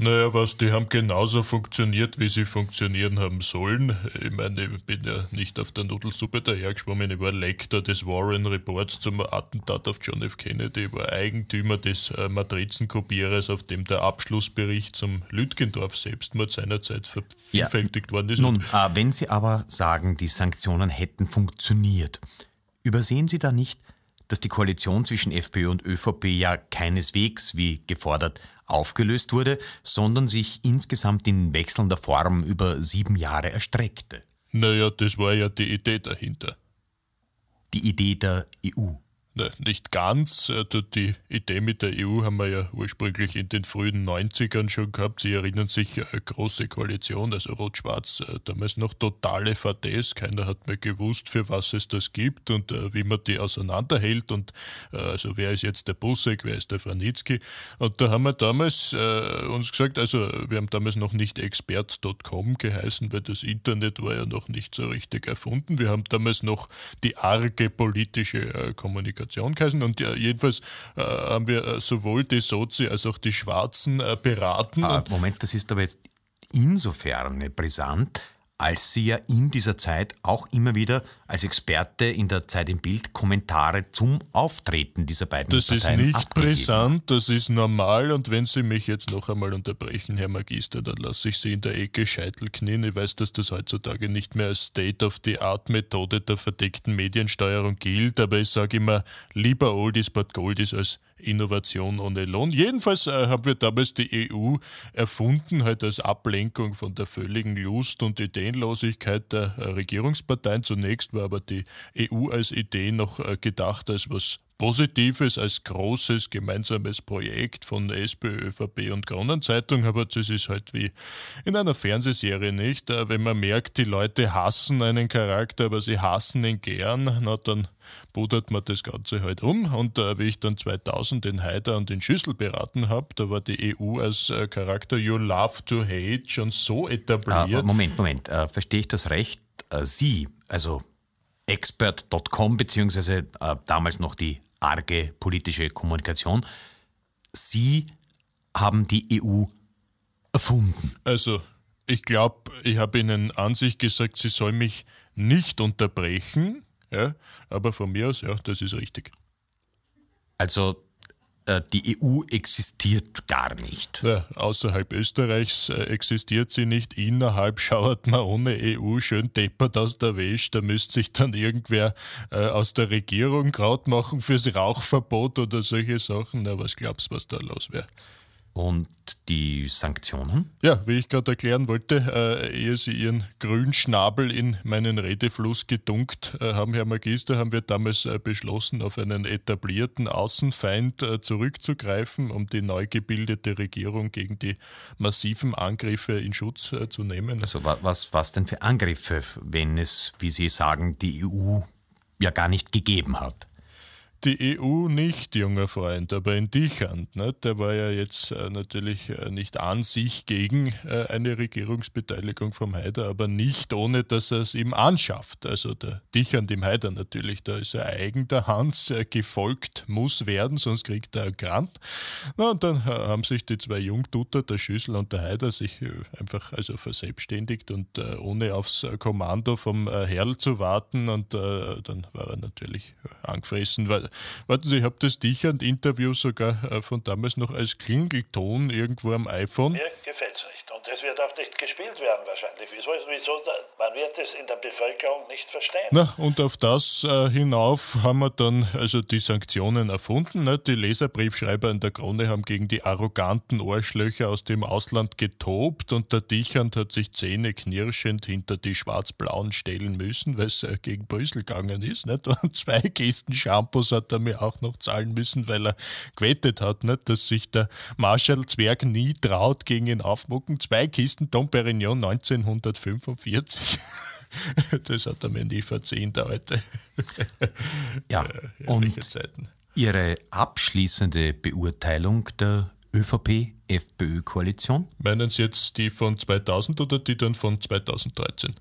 Naja, was, die haben genauso funktioniert, wie sie funktionieren haben sollen. Ich meine, ich bin ja nicht auf der Nudelsuppe dahergeschwommen. Ich war Lektor des Warren Reports zum Attentat auf John F. Kennedy. Ich war Eigentümer des äh, Matrizenkopierers, auf dem der Abschlussbericht zum Lütgendorf-Selbstmord seinerzeit vervielfältigt ja. worden ist. Nun, äh, wenn Sie aber sagen, die Sanktionen hätten funktioniert, übersehen Sie da nicht, dass die Koalition zwischen FPÖ und ÖVP ja keineswegs, wie gefordert, aufgelöst wurde, sondern sich insgesamt in wechselnder Form über sieben Jahre erstreckte. Naja, das war ja die Idee dahinter. Die Idee der EU. Ne, nicht ganz. Also die Idee mit der EU haben wir ja ursprünglich in den frühen 90ern schon gehabt. Sie erinnern sich, äh, große Koalition, also Rot-Schwarz, äh, damals noch totale VDs. Keiner hat mehr gewusst, für was es das gibt und äh, wie man die auseinanderhält. Und also wer ist jetzt der Busseck, wer ist der Franitzky? Und da haben wir damals äh, uns gesagt, also wir haben damals noch nicht expert.com geheißen, weil das Internet war ja noch nicht so richtig erfunden. Wir haben damals noch die arge politische äh, Kommunikation Organisation geheißen und äh, jedenfalls äh, haben wir äh, sowohl die Sozi als auch die Schwarzen äh, beraten. Ah, Moment, das ist aber jetzt insofern brisant, als sie ja in dieser Zeit auch immer wieder als Experte in der Zeit im Bild Kommentare zum Auftreten dieser beiden das Parteien Das ist nicht abgegeben. brisant, das ist normal und wenn Sie mich jetzt noch einmal unterbrechen, Herr Magister, dann lasse ich Sie in der Ecke Scheitel knien. Ich weiß, dass das heutzutage nicht mehr als State-of-the-Art-Methode der verdeckten Mediensteuerung gilt, aber ich sage immer, lieber Oldies but Goldies als Innovation ohne Lohn. Jedenfalls äh, haben wir damals die EU erfunden, halt als Ablenkung von der völligen Lust und Ideenlosigkeit der äh, Regierungsparteien. Zunächst war aber die EU als Idee noch äh, gedacht als was Positives, als großes gemeinsames Projekt von SPÖ, ÖVP und Kronenzeitung, aber das ist halt wie in einer Fernsehserie nicht. Äh, wenn man merkt, die Leute hassen einen Charakter, aber sie hassen ihn gern, na, dann budert man das Ganze halt um. Und äh, wie ich dann 2000 den Haider und den Schüssel beraten habe, da war die EU als äh, Charakter You Love to Hate schon so ah, etabliert. Ah, Moment, Moment, äh, verstehe ich das recht? Äh, sie, also expert.com beziehungsweise äh, damals noch die arge politische Kommunikation. Sie haben die EU erfunden. Also, ich glaube, ich habe Ihnen an sich gesagt, Sie sollen mich nicht unterbrechen, ja, aber von mir aus, ja, das ist richtig. Also, äh, die EU existiert gar nicht. Ja, außerhalb Österreichs äh, existiert sie nicht. Innerhalb schauert man ohne EU schön deppert aus der Wäsche. Da müsste sich dann irgendwer äh, aus der Regierung Kraut machen fürs Rauchverbot oder solche Sachen. Na, was glaubst du, was da los wäre? Und die Sanktionen? Ja, wie ich gerade erklären wollte, äh, ehe Sie Ihren Grünschnabel in meinen Redefluss gedunkt äh, haben, Herr Magister, haben wir damals äh, beschlossen, auf einen etablierten Außenfeind äh, zurückzugreifen, um die neu gebildete Regierung gegen die massiven Angriffe in Schutz äh, zu nehmen. Also wa was, was denn für Angriffe, wenn es, wie Sie sagen, die EU ja gar nicht gegeben hat? die EU nicht, junger Freund, aber in dich an. Ne? Der war ja jetzt äh, natürlich äh, nicht an sich gegen äh, eine Regierungsbeteiligung vom Haider, aber nicht ohne, dass er es ihm anschafft. Also der dich an dem Haider natürlich, da ist er eigen der Hans, äh, gefolgt muss werden, sonst kriegt er Grant. Na, und dann äh, haben sich die zwei Jungtuter, der Schüssel und der Haider, sich äh, einfach also verselbstständigt und ohne aufs Kommando vom Herrl zu warten und dann war er natürlich angefressen, weil Warten Sie, ich habe das dich an interview sogar äh, von damals noch als Klingelton irgendwo am iPhone. Mir gefällt es nicht. Und das wird auch nicht gespielt werden wahrscheinlich. Wieso, wieso man wird es in der Bevölkerung nicht verstehen. Na, und auf das äh, hinauf haben wir dann also die Sanktionen erfunden. Ne? Die Leserbriefschreiber in der Krone haben gegen die arroganten Ohrschlöcher aus dem Ausland getobt und der Dichand hat sich Zähne knirschend hinter die schwarz-blauen stellen müssen, weil es äh, gegen Brüssel gegangen ist. Nicht? Und zwei Kisten Shampoos hat er mir auch noch zahlen müssen, weil er gewettet hat, nicht? dass sich der Marschall Zwerg nie traut, gegen ihn aufmucken zu zwei Kisten Dom Perignon 1945. das hat er mir nie verziehen, der Alte. ja, ja äh, und Zeiten. Ihre abschließende Beurteilung der ÖVP-FPÖ-Koalition? Meinen Sie jetzt die von 2000 oder die dann von 2013?